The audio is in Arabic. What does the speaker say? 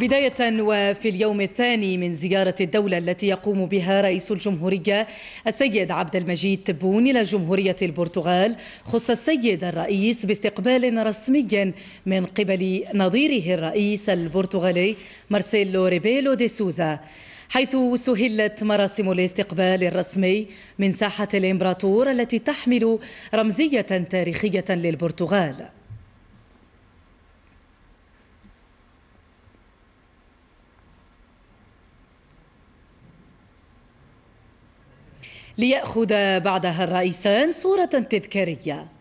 بداية وفي اليوم الثاني من زيارة الدولة التي يقوم بها رئيس الجمهورية السيد عبد المجيد تبون إلى جمهورية البرتغال خص السيد الرئيس باستقبال رسمي من قبل نظيره الرئيس البرتغالي مارسيلو ريبيلو دي سوزا حيث سهلت مراسم الاستقبال الرسمي من ساحة الإمبراطور التي تحمل رمزية تاريخية للبرتغال ليأخذ بعدها الرئيسان صورة تذكارية